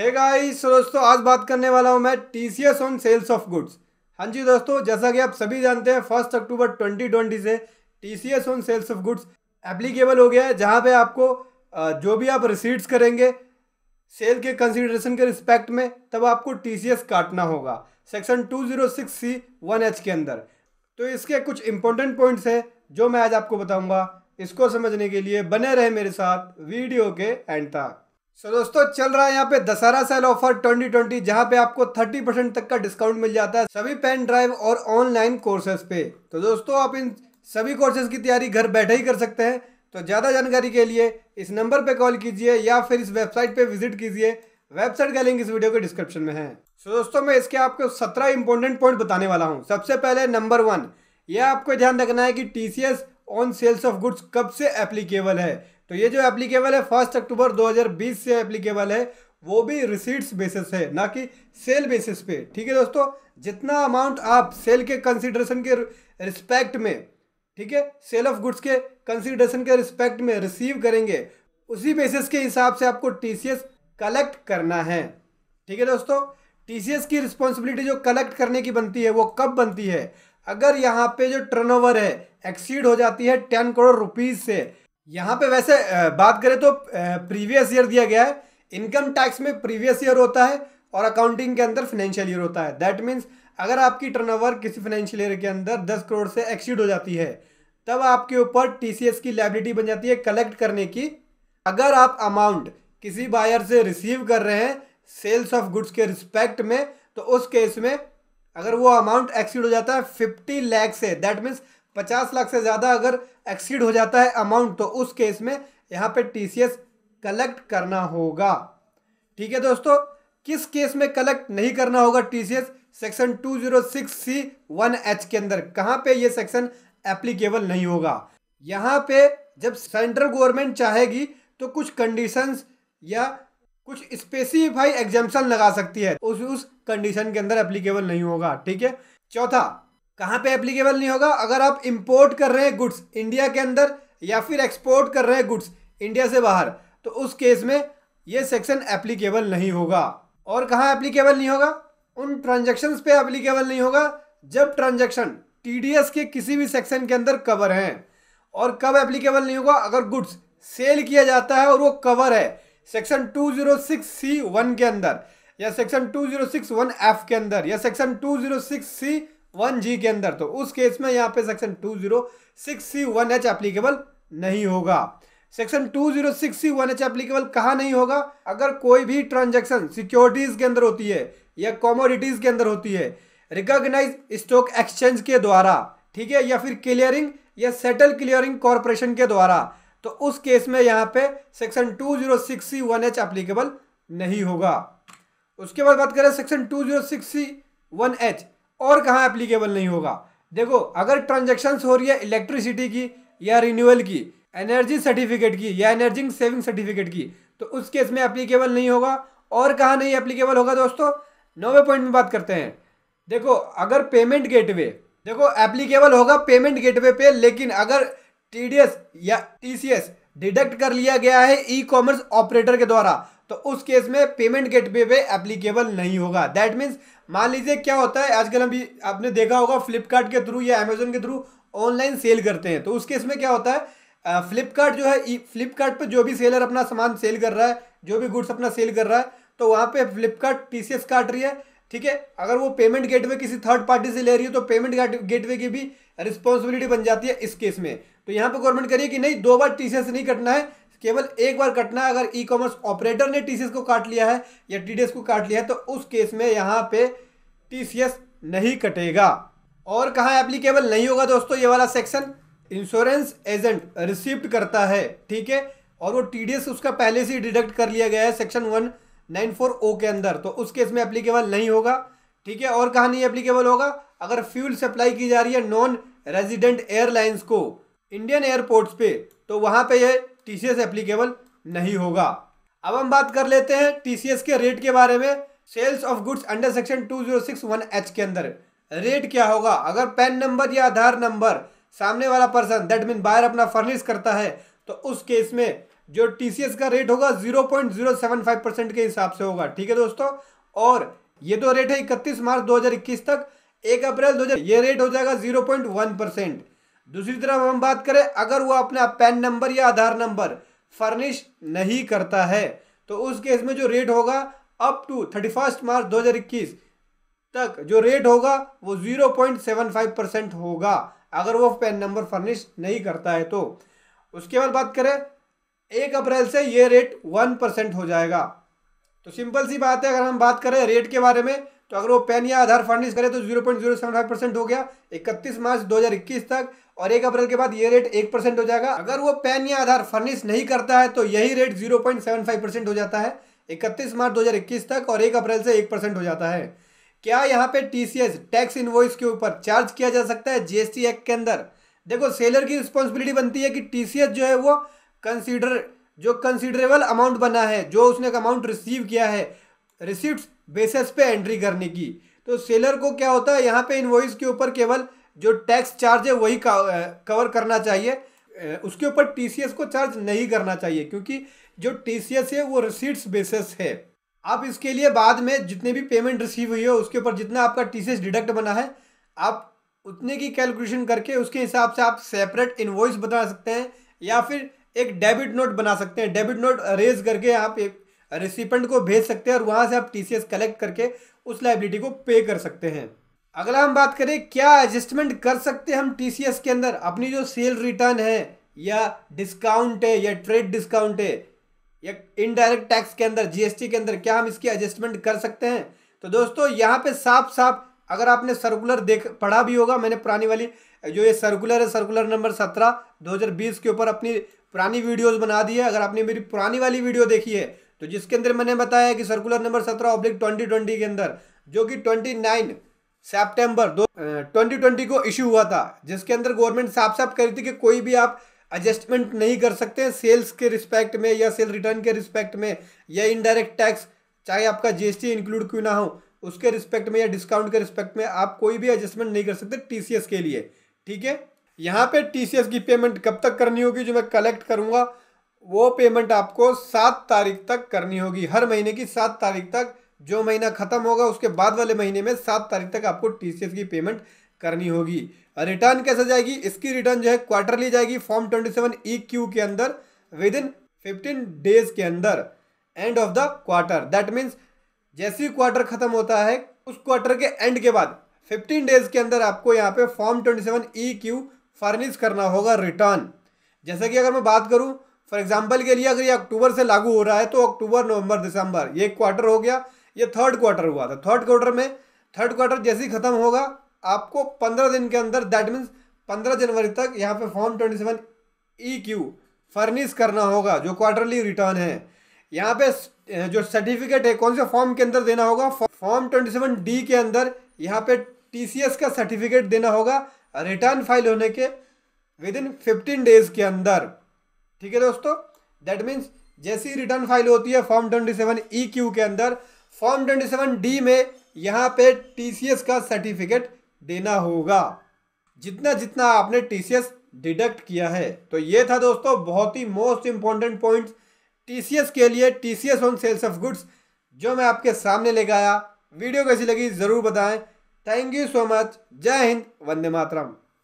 hey guys दोस्तों आज बात करने वाला हूं मैं TCS on sales of goods हाँ जी दोस्तों जैसा कि आप सभी जानते हैं फर्स्ट अक्टूबर 2020 से TCS on sales of goods applicable हो गया है जहां पे आपको जो भी आप रिसीट्स करेंगे सेल के कंसिडरेशन के रिस्पेक्ट में तब आपको एस काटना होगा section six C one H के अंदर तो इसके कुछ इंपॉर्टेंट पॉइंट्स हैं जो मैं आज आपको बताऊंगा इसको समझने के लिए बने रहे मेरे साथ वीडियो के एंड तक सो so, दोस्तों चल रहा है यहाँ पे दशहरा सेल ऑफर 2020 जहाँ पे आपको 30 परसेंट तक का डिस्काउंट मिल जाता है सभी पेन ड्राइव और ऑनलाइन कोर्सेज पे तो दोस्तों आप इन सभी कोर्सेज की तैयारी घर बैठे ही कर सकते हैं तो ज़्यादा जानकारी के लिए इस नंबर पे कॉल कीजिए या फिर इस वेबसाइट पे विजिट कीजिए वेबसाइट का लिंक इस वीडियो के डिस्क्रिप्शन में है सो so, दोस्तों मैं इसके आपको सत्रह इंपॉर्टेंट पॉइंट बताने वाला हूँ सबसे पहले नंबर वन यह आपको ध्यान रखना है कि T on sales of goods कब से एप्लीकेबल है तो ये जो एप्लीकेबल है फर्स्ट अक्टूबर 2020 से एप्लीकेबल है वो भी रिसीट्स बेसिस है ना कि सेल बेसिस पे ठीक है दोस्तों जितना अमाउंट आप सेल के कंसिडरेशन के रिस्पेक्ट में ठीक है सेल ऑफ गुड्स के कंसिडरेशन के रिस्पेक्ट में रिसीव करेंगे उसी बेसिस के हिसाब से आपको टी कलेक्ट करना है ठीक है दोस्तों टी की रिस्पॉन्सिबिलिटी जो कलेक्ट करने की बनती है वो कब बनती है अगर यहाँ पे जो टर्नओवर है एक्सीड हो जाती है टेन करोड़ रुपीज़ से यहाँ पे वैसे बात करें तो प्रीवियस ईयर दिया गया है इनकम टैक्स में प्रीवियस ईयर होता है और अकाउंटिंग के अंदर फाइनेंशियल ईयर होता है दैट मीन्स अगर आपकी टर्नओवर किसी फाइनेंशियल ईयर के अंदर दस करोड़ से एक्सीड हो जाती है तब आपके ऊपर टीसीएस की लाइबिलिटी बन जाती है कलेक्ट करने की अगर आप अमाउंट किसी बायर से रिसीव कर रहे हैं सेल्स ऑफ गुड्स के रिस्पेक्ट में तो उस केस में अगर वो अमाउंट एक्सीड हो जाता है fifty lakhs say that means पचास लाख से ज़्यादा अगर एक्सीड हो जाता है अमाउंट तो उस केस में यहाँ पे टी कलेक्ट करना होगा ठीक है दोस्तों किस केस में कलेक्ट नहीं करना होगा T section 206 C one H के अंदर कहाँ पे ये सेक्शन एप्लीकेबल नहीं होगा यहाँ पे जब सेंट्रल गवर्नमेंट चाहेगी तो कुछ कंडीशंस या कुछ स्पेसिफाई एग्जाम्पन लगा सकती है उस उस कंडीशन के अंदर एप्लीकेबल नहीं होगा ठीक है चौथा कहाँ पे एप्लीकेबल नहीं होगा अगर आप इंपोर्ट कर रहे हैं गुड्स इंडिया के अंदर या फिर एक्सपोर्ट कर रहे हैं गुड्स इंडिया से बाहर तो उस केस में ये सेक्शन एप्लीकेबल नहीं होगा और कहाँ एप्लीकेबल नहीं होगा उन ट्रांजेक्शन पे एप्लीकेबल नहीं होगा जब ट्रांजेक्शन टी के किसी भी सेक्शन के अंदर कवर हैं और कब एप्लीकेबल नहीं होगा अगर गुड्स सेल किया जाता है और वो कवर है सेक्शन 206 सी वन के अंदर या सेक्शन 206 वन एफ के अंदर या सेक्शन 206 सी वन जी के अंदर तो उस केस में यहाँ पे section two zero six C one H applicable नहीं होगा section two zero six C one H applicable कहाँ नहीं होगा अगर कोई भी ट्रांजेक्शन सिक्योरिटीज के अंदर होती है या कॉमोडिटीज के अंदर होती है रिकॉग्नाइज स्टॉक एक्सचेंज के द्वारा ठीक है या फिर क्लियरिंग या सेटल क्लियरिंग कॉरपोरेशन के द्वारा तो उस केस में यहाँ पे section two zero six C one H applicable नहीं होगा उसके बाद बात करें section two zero six C one H और कहाँ एप्लीकेबल नहीं होगा देखो अगर ट्रांजेक्शन हो रही है इलेक्ट्रिसिटी की या रिन्यूअल की एनर्जी सर्टिफिकेट की या एनर्जी सेविंग सर्टिफिकेट की तो उस केस में एप्लीकेबल नहीं होगा और कहाँ नहीं एप्लीकेबल होगा दोस्तों नौवे पॉइंट में बात करते हैं देखो अगर पेमेंट गेटवे देखो एप्लीकेबल होगा पेमेंट गेटवे पे लेकिन अगर टीडीएस या टीसीएस डिडक्ट कर लिया गया है ई कॉमर्स ऑपरेटर के द्वारा तो उस केस में पेमेंट गेटवे पे एप्लीकेबल नहीं होगा दैट मीन्स मान लीजिए क्या होता है आजकल अभी आपने देखा होगा फ्लिपकार्ट के थ्रू या अमेजोन के थ्रू ऑनलाइन सेल करते हैं तो उस केस में क्या होता है फ्लिपकार्ट जो है फ्लिपकार्ट पर जो भी सेलर अपना सामान सेल कर रहा है जो भी गुड्स अपना सेल कर रहा है तो वहाँ पे फ्लिपकार्ट टी सी काट रही है ठीक है अगर वो पेमेंट गेटवे किसी थर्ड पार्टी से ले रही है तो पेमेंट गेटवे की भी रिस्पॉन्सिबिलिटी बन जाती है इस केस में तो यहाँ पर गवर्नमेंट करिए कि नहीं दो बार टी नहीं कटना है केवल एक बार कटना है अगर ई कॉमर्स ऑपरेटर ने टीसीएस को काट लिया है या टी को काट लिया है तो उस केस में यहाँ पे टी नहीं कटेगा और कहाँ एप्लीकेबल नहीं होगा दोस्तों ये वाला सेक्शन इंश्योरेंस एजेंट रिसिप्ट करता है ठीक है और वो टी उसका पहले से डिडक्ट कर लिया गया है section one nine four O के अंदर तो उस केस में एप्लीकेबल नहीं होगा ठीक है और कहाँ नहीं एप्लीकेबल होगा अगर फ्यूल सप्लाई की जा रही है नॉन रेजिडेंट एयरलाइंस को इंडियन एयरपोर्ट्स पे तो वहाँ पे ये टी एप्लीकेबल नहीं होगा अब हम बात कर लेते हैं टीसीएस के रेट के बारे में sales of goods under section two zero six one H के अंदर रेट क्या होगा अगर पैन नंबर या आधार नंबर सामने वाला पर्सन दैट मीन बायर अपना फर्निश करता है तो उस केस में जो टीसीएस का रेट होगा zero zero point seven five percent के हिसाब से होगा ठीक है दोस्तों और ये तो रेट है इकतीस मार्च 2021 तक एक अप्रैल 2000 ये रेट हो जाएगा 0.1 परसेंट दूसरी तरफ हम बात करें अगर वो अपना पैन नंबर या आधार नंबर फर्निश नहीं करता है तो उस केस में जो रेट होगा up to thirty first March दो हज़ार इक्कीस तक जो रेट होगा वो zero point seven five percent होगा अगर वो पैन नंबर फर्निश नहीं करता है तो उसके बाद बात करें एक अप्रैल से ये रेट वन परसेंट हो जाएगा तो सिंपल सी बात है अगर हम बात करें रेट के बारे में तो अगर वो पैन या आधार फर्निश करे तो zero point zero seven five percent हो गया इकतीस मार्च दो हजार इक्कीस तक और एक अप्रैल के बाद ये रेट एक परसेंट हो जाएगा अगर वो पैन या आधार फर्निश नहीं करता है तो यही rate zero point seven five percent हो जाता है इकतीस मार्च इक्कीस तक और एक अप्रैल से एक परसेंट हो जाता है क्या यहाँ पे T C S tax invoice के ऊपर चार्ज किया जा सकता है जीएसटी एक्ट के अंदर देखो सेलर की रिस्पॉन्सिबिलिटी बनती है कि टी सी एस जो है वो कंसिडर जो कंसिडरेबल अमाउंट बना है जो उसने अमाउंट रिसीव किया है रिसिप्ट बेसिस पे एंट्री करने की तो सेलर को क्या होता है यहाँ पे इन्वॉइस के ऊपर केवल जो टैक्स चार्ज है वही कवर करना चाहिए उसके ऊपर टीसीएस को चार्ज नहीं करना चाहिए क्योंकि जो टीसीएस है वो रिसिप्ट बेसिस है आप इसके लिए बाद में जितने भी पेमेंट रिसीव हुई हो उसके ऊपर जितना आपका टीसीएस डिडक्ट बना है आप उतने की कैलकुलेशन करके उसके हिसाब से आप सेपरेट इन्वॉइस बना सकते हैं या फिर एक डेबिट नोट बना सकते हैं डेबिट नोट रेज करके आप रिसिपेंट को भेज सकते हैं और वहाँ से आप टी कलेक्ट करके उस लाइबिलिटी को पे कर सकते हैं अगला हम बात करें क्या एडजस्टमेंट कर सकते हैं हम टी के अंदर अपनी जो सेल रिटर्न है या डिस्काउंट है या ट्रेड डिस्काउंट है या इनडायरेक्ट टैक्स के अंदर जीएसटी के अंदर क्या हम इसकी एडजस्टमेंट कर सकते हैं तो दोस्तों यहाँ पे साफ साफ अगर आपने सर्कुलर देख पढ़ा भी होगा मैंने पुरानी वाली जो ये सर्कुलर है सर्कुलर नंबर सत्रह दो के ऊपर अपनी पुरानी वीडियोज बना दी है अगर आपने मेरी पुरानी वाली वीडियो देखी है तो जिसके अंदर मैंने बताया कि सर्कुलर नंबर सत्रह ऑब्लिक ट्वेंटी ट्वेंटी के अंदर जो कि ट्वेंटी नाइन सेप्टेम्बर दो ट्वेंटी ट्वेंटी को इश्यू हुआ था जिसके अंदर गवर्नमेंट साफ साफ करी थी कि कोई भी आप एडजस्टमेंट नहीं कर सकते सेल्स के रिस्पेक्ट में या सेल रिटर्न के रिस्पेक्ट में या इनडायरेक्ट टैक्स चाहे आपका जीएसटी इंक्लूड क्यों ना हो उसके रिस्पेक्ट में या डिस्काउंट के रिस्पेक्ट में आप कोई भी एडजस्टमेंट नहीं कर सकते टीसीएस के लिए ठीक है यहाँ पे टीसीएस की पेमेंट कब तक करनी होगी जो मैं कलेक्ट करूंगा वो पेमेंट आपको सात तारीख तक करनी होगी हर महीने की सात तारीख तक जो महीना ख़त्म होगा उसके बाद वाले महीने में सात तारीख तक आपको टी की पेमेंट करनी होगी रिटर्न कैसे जाएगी इसकी रिटर्न जो है क्वार्टरली जाएगी form twenty seven E Q के अंदर विद इन फिफ्टीन डेज के अंदर end of the quarter that means जैसे ही क्वार्टर खत्म होता है उस क्वार्टर के एंड के बाद फिफ्टीन डेज के अंदर आपको यहाँ पे form twenty seven E Q furnish करना होगा रिटर्न जैसा कि अगर मैं बात करूँ फॉर एग्जाम्पल के लिए अगर ये अक्टूबर से लागू हो रहा है तो अक्टूबर नवंबर दिसंबर ये एक क्वार्टर हो गया ये थर्ड क्वार्टर हुआ था थर्ड क्वार्टर में थर्ड क्वार्टर जैसे ही खत्म होगा आपको पंद्रह दिन के अंदर दैट मीन्स पंद्रह जनवरी तक यहाँ पे form twenty seven E Q furnish करना होगा जो क्वार्टरली रिटर्न है यहाँ पे जो सर्टिफिकेट है कौन से फॉर्म के अंदर देना होगा फॉर्म ट्वेंटी सेवन डी के अंदर यहाँ पे टीसीएस का सर्टिफिकेट देना होगा रिटर्न फाइल होने के विद इन फिफ्टीन डेज के अंदर ठीक है दोस्तों दैट मीन्स जैसी रिटर्न फाइल होती है form twenty seven E Q के अंदर फॉर्म ट्वेंटी सेवन डी में यहाँ पे टीसीएस का सर्टिफिकेट देना होगा जितना जितना आपने टीसीएस डिडक्ट किया है तो ये था दोस्तों बहुत ही मोस्ट इंपॉर्टेंट पॉइंट टीसीएस के लिए TCS on sales of goods जो मैं आपके सामने लेकर आया वीडियो कैसी लगी ज़रूर बताएं थैंक यू सो मच जय हिंद वंदे मातरम